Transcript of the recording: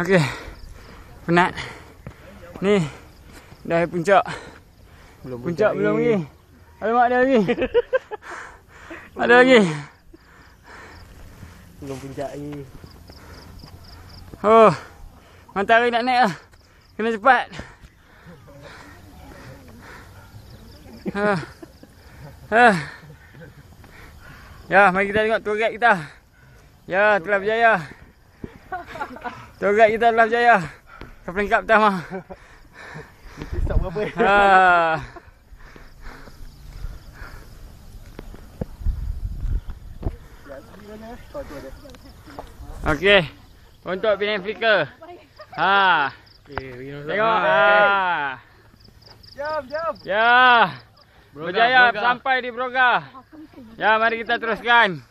Okey. Penat. Ni dah puncak. Belum puncak lagi. belum lagi. Alamak ada lagi. ada lagi. Belum puncak lagi. Oh. lagi nak naik lah. Kena cepat. ha. Ha. Ya, mari kita tengok tour kita. Ya, telah berjaya. Tour kita adalah berjaya ke peringkat pertama. Mesti stop Ha. Okey. Untuk Benfica. Ha. Tengok. Ha. Jom, jom. Ya. Berjaya sampai di Broga. Ya, mari kita teruskan.